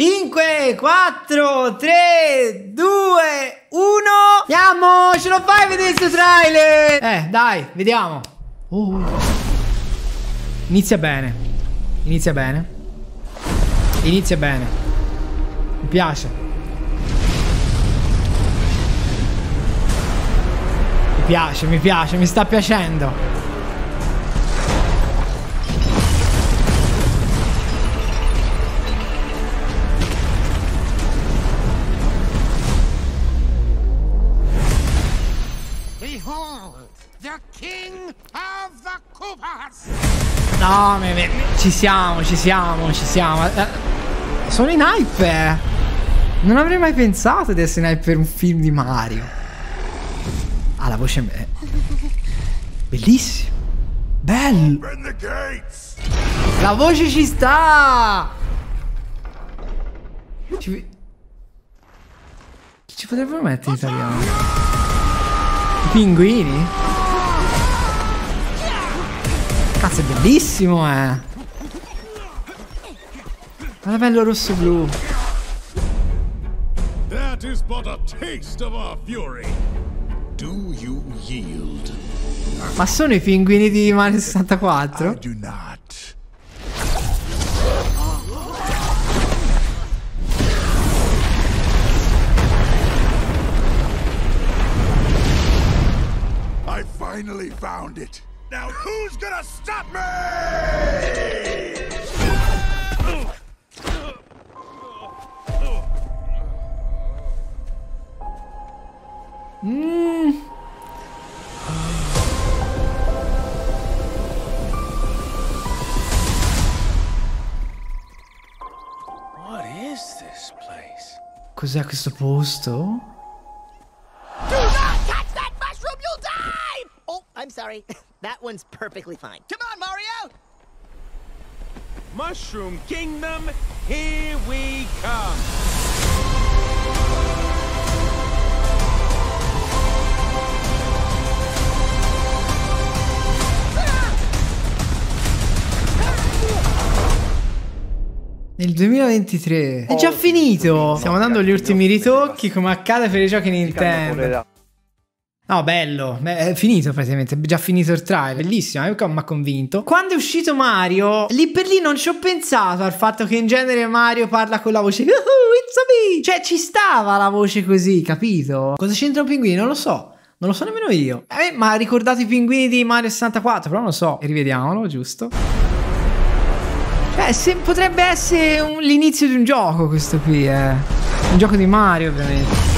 5, 4, 3, 2, 1 Andiamo, ce lo fai vedere questo trailer Eh, dai, vediamo uh. Inizia bene Inizia bene Inizia bene Mi piace Mi piace, mi piace, mi sta piacendo No, me, me, ci siamo, ci siamo, ci siamo. Eh, sono in hype. Non avrei mai pensato di essere in hype per un film di Mario. Ah, la voce è bellissima. Bello. La voce ci sta. Ci... ci potrebbero mettere in italiano? I pinguini? Cazzo, è bellissimo, eh. Guarda bello rosso-blu. That is but a taste of our fury. Do you yield? Ma sono i pinguini di Mario 64? I do not. I finally found it. Now who's gonna stop me? Hmm. what is this place? Cos'è questo posto? one's perfectly fine. Come on, Mario! Mushroom Kingdom, here we come! Nel 2023 è già finito. Stiamo dando gli ultimi ritocchi come accade per i giochi Nintendo. No, bello, Beh, è finito praticamente, è già finito il trailer, bellissimo, eh, mi ha convinto. Quando è uscito Mario, lì per lì non ci ho pensato al fatto che in genere Mario parla con la voce It's a me! Cioè ci stava la voce così, capito? Cosa c'entra un pinguino? Non lo so. Non lo so nemmeno io. Eh, ma ha ricordato i pinguini di Mario 64, però non lo so. Rivediamolo, giusto? Cioè, se potrebbe essere l'inizio di un gioco questo qui, eh. Un gioco di Mario, ovviamente.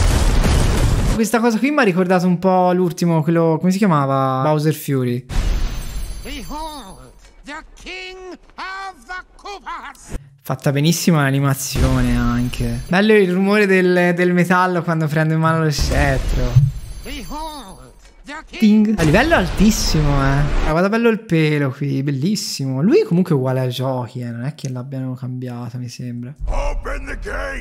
Questa cosa qui mi ha ricordato un po' l'ultimo, quello, come si chiamava? Bowser Fury. Behold, the king of the Koopas. Fatta benissimo l'animazione anche. Bello il rumore del, del, metallo quando prendo in mano lo scettro. Ting. A livello altissimo, eh. Ah, guarda bello il pelo qui, bellissimo. Lui comunque è uguale a giochi, eh. Non è che l'abbiano cambiato, mi sembra.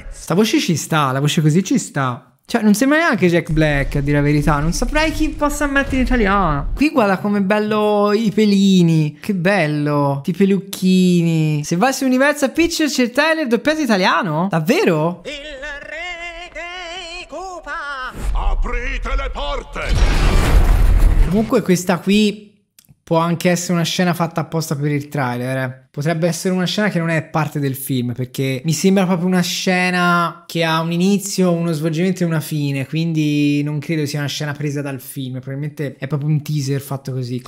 Sta voce ci sta, la voce così ci sta. Cioè, non sembra neanche Jack Black, a dire la verità. Non saprei chi possa mettere in italiano. Qui guarda come bello i pelini. Che bello. I pelucchini. Se vai su Universal Pictures c'è Tyler doppiato italiano? Davvero? Il re dei Koopa. Aprite le porte. Comunque questa qui può anche essere una scena fatta apposta per il trailer. Eh. Potrebbe essere una scena che non è parte del film, perché mi sembra proprio una scena che ha un inizio, uno svolgimento e una fine, quindi non credo sia una scena presa dal film, probabilmente è proprio un teaser fatto così.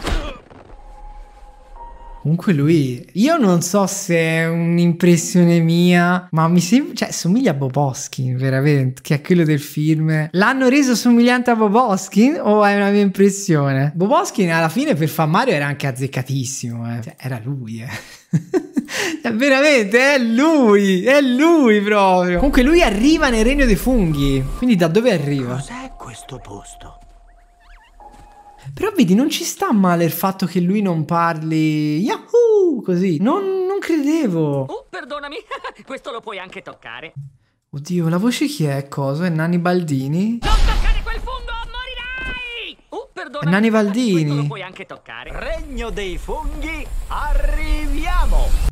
Comunque lui, io non so se è un'impressione mia, ma mi sembra, cioè, somiglia a Bob Hoskin, veramente, che è quello del film. L'hanno reso somigliante a Bob Hoskin o è una mia impressione? Bob Hoskin alla fine per far Mario era anche azzeccatissimo, eh. cioè, era lui, eh. Cioè, veramente è lui, è lui proprio. Comunque lui arriva nel regno dei funghi. Quindi da dove arriva? Cos'è questo posto? Però vedi, non ci sta male il fatto che lui non parli Yahoo! Così. Non, non credevo. Oh, perdonami, questo lo puoi anche toccare. Oddio, la voce chi è? Cosa? È Nani Baldini? Non toccare quel fondo, morirai! Oh, perdonami. È Nani Baldini. Questo lo puoi anche toccare. Regno dei funghi, arriviamo!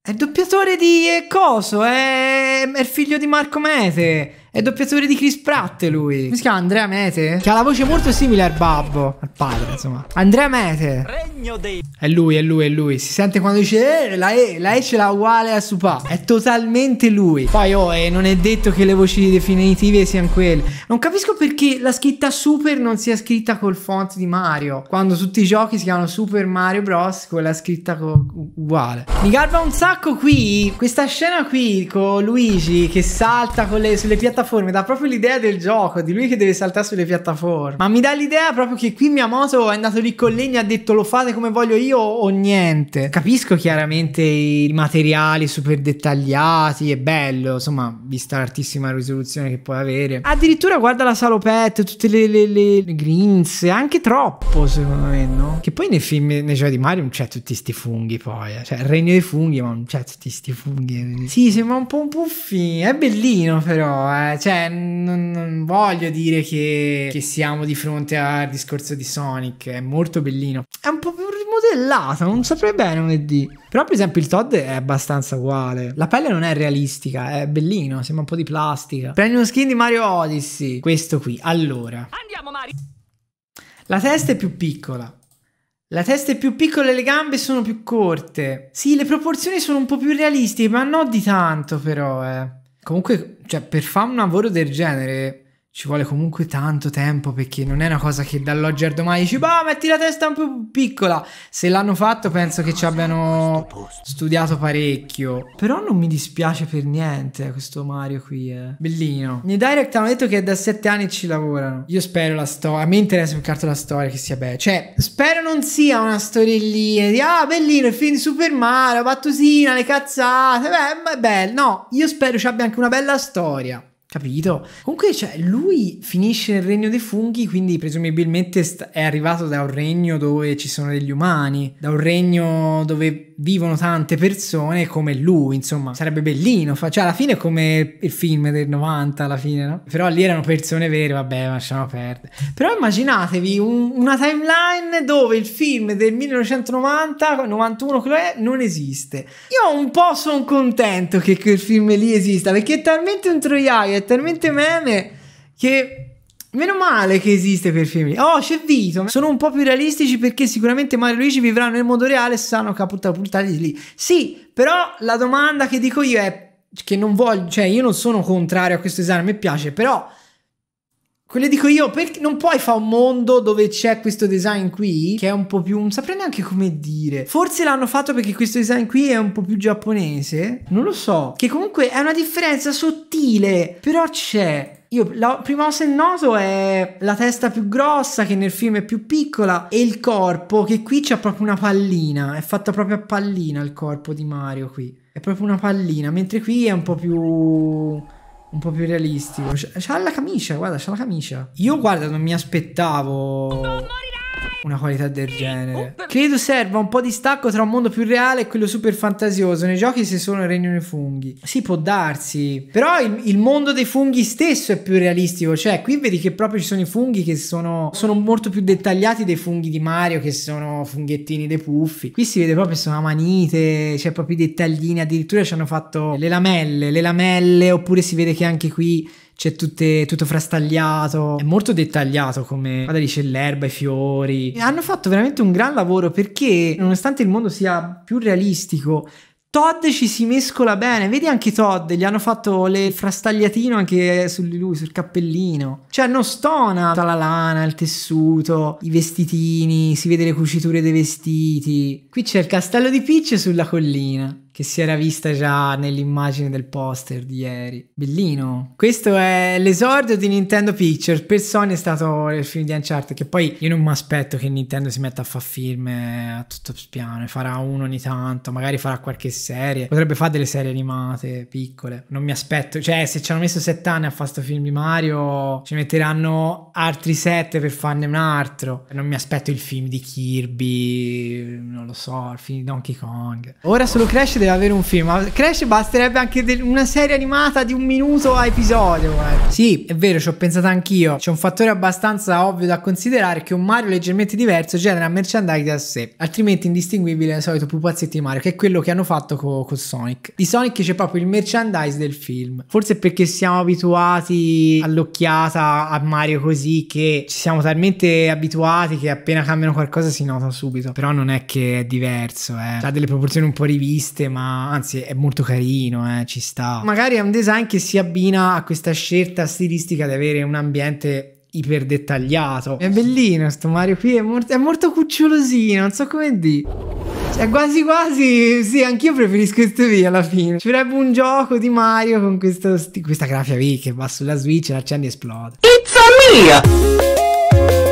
È il doppiatore di Coso, è... è il figlio di Marco Mete. È doppiatore di Chris Pratt lui. Come si chiama Andrea Mete? Che ha la voce molto simile al babbo, al padre, insomma. Andrea Mete. Regno dei... È lui, è lui, è lui. Si sente quando dice eh, la E, la E ce l'ha uguale a Supa. È totalmente lui. Poi oh, eh, non è detto che le voci definitive siano quelle. Non capisco perché la scritta Super non sia scritta col font di Mario. Quando tutti i giochi si chiamano Super Mario Bros. Quella scritta scritta uguale. Mi garba un sacco qui questa scena qui con Luigi che salta con le, sulle piattaforme piattaforme, dà proprio l'idea del gioco, di lui che deve saltare sulle piattaforme. Ma mi dà l'idea proprio che qui Miyamoto è andato lì con legno e ha detto lo fate come voglio io o niente. Capisco chiaramente i materiali super dettagliati, è bello, insomma, vista l'altissima risoluzione che puoi avere. Addirittura guarda la salopette, tutte le, le, le, le grinze, anche troppo secondo me, no? Che poi nei film, nei giochi di Mario non c'è tutti sti funghi poi, eh. cioè il regno dei funghi, ma non c'è tutti sti funghi. Sì, sembra un po' un puffino, è bellino però, eh cioè, non, non, voglio dire che, che, siamo di fronte al discorso di Sonic, è molto bellino. È un po' rimodellato, non saprei bene un ED. Però per esempio il Todd è abbastanza uguale. La pelle non è realistica, è bellino, sembra un po' di plastica. Prendi uno skin di Mario Odyssey, questo qui. Allora. Andiamo Mario! La testa è più piccola. La testa è più piccola e le gambe sono più corte. Sì, le proporzioni sono un po' più realistiche, ma non di tanto però, eh. Comunque, cioè, per fare un lavoro del genere, ci vuole comunque tanto tempo perché non è una cosa che dall'oggi al domani dici bah metti la testa un po' più piccola se l'hanno fatto penso che ci abbiano studiato parecchio però non mi dispiace per niente questo Mario qui eh. bellino nei direct hanno detto che da sette anni ci lavorano io spero la storia a me interessa più carto la storia che sia bella cioè spero non sia una storiellina di ah bellino il film di Super Mario battosina le cazzate beh è bello no io spero ci abbia anche una bella storia Capito? Comunque, cioè, lui finisce nel regno dei funghi, quindi presumibilmente è arrivato da un regno dove ci sono degli umani, da un regno dove vivono tante persone come lui, insomma, sarebbe bellino. cioè, alla fine è come il film del 90, alla fine, no? Però lì erano persone vere, vabbè, lasciamo perdere. Però immaginatevi un, una timeline dove il film del 1990, 91, quello è, non esiste. Io un po' sono contento che quel film lì esista, perché è talmente un troiaio, talmente meme che Meno male che esiste per film. Oh, c'è Vito. Sono un po' più realistici perché sicuramente Mario e Luigi vivranno nel mondo reale e sanno che appunto puntati lì. Sì, però la domanda che dico io è che non voglio, cioè io non sono contrario a questo esame, mi piace, però quello dico io, perché non puoi fare un mondo dove c'è questo design qui, che è un po' più, non saprei neanche come dire. Forse l'hanno fatto perché questo design qui è un po' più giapponese, non lo so. Che comunque è una differenza sottile, però c'è. Io la prima ossa il noso è la testa più grossa che nel film è più piccola e il corpo che qui c'è proprio una pallina, è fatta proprio a pallina il corpo di Mario qui. È proprio una pallina, mentre qui è un po' più un po' più realistico. C'ha la camicia, guarda, c'ha la camicia. Io, guarda, non mi aspettavo. Non morirà! una qualità del genere. Oh, Credo serva un po' di stacco tra un mondo più reale e quello super fantasioso. Nei giochi si sono regnano i funghi. Si può darsi. Però il, il, mondo dei funghi stesso è più realistico. Cioè, qui vedi che proprio ci sono i funghi che sono, sono molto più dettagliati dei funghi di Mario, che sono funghettini dei puffi. Qui si vede proprio che sono amanite, c'è proprio i dettaglini. Addirittura ci hanno fatto le lamelle, le lamelle, oppure si vede che anche qui c'è tutte, tutto frastagliato, è molto dettagliato come guarda lì c'è l'erba, i fiori. E hanno fatto veramente un gran lavoro perché nonostante il mondo sia più realistico, Todd ci si mescola bene, vedi anche Todd, gli hanno fatto le frastagliatino anche su lui, sul cappellino. Cioè non stona tutta la lana, il tessuto, i vestitini, si vede le cuciture dei vestiti. Qui c'è il castello di Peach sulla collina che si era vista già nell'immagine del poster di ieri. Bellino. Questo è l'esordio di Nintendo Pictures. Per Sony è stato il film di Uncharted, che poi io non mi aspetto che Nintendo si metta a fare film eh, a tutto spiano. Ne Farà uno ogni tanto, magari farà qualche serie. Potrebbe fare delle serie animate piccole. Non mi aspetto. Cioè, se ci hanno messo sette anni a fare questo film di Mario, ci metteranno altri sette per farne un altro. Non mi aspetto il film di Kirby, non lo so, il film di Donkey Kong. Ora solo Crash poteva avere un film. Crash basterebbe anche una serie animata di un minuto a episodio. Guarda. Sì, è vero, ci ho pensato anch'io. C'è un fattore abbastanza ovvio da considerare che un Mario leggermente diverso genera merchandise da sé, altrimenti indistinguibile dal solito pupazzetti di Mario, che è quello che hanno fatto con co Sonic. Di Sonic c'è proprio il merchandise del film. Forse perché siamo abituati all'occhiata a Mario così che ci siamo talmente abituati che appena cambiano qualcosa si nota subito. Però non è che è diverso, eh. Ha delle proporzioni un po' riviste, ma anzi è molto carino, eh, ci sta. Magari è un design che si abbina a questa scelta stilistica di avere un ambiente iper dettagliato. È bellino sto Mario qui, è, molto, è molto cucciolosino, non so come dire. Cioè, quasi quasi, sì, anch'io preferisco questo video alla fine. Ci vorrebbe un gioco di Mario con questo, questa grafia qui che va sulla Switch, l'accendi e esplode. It's a me!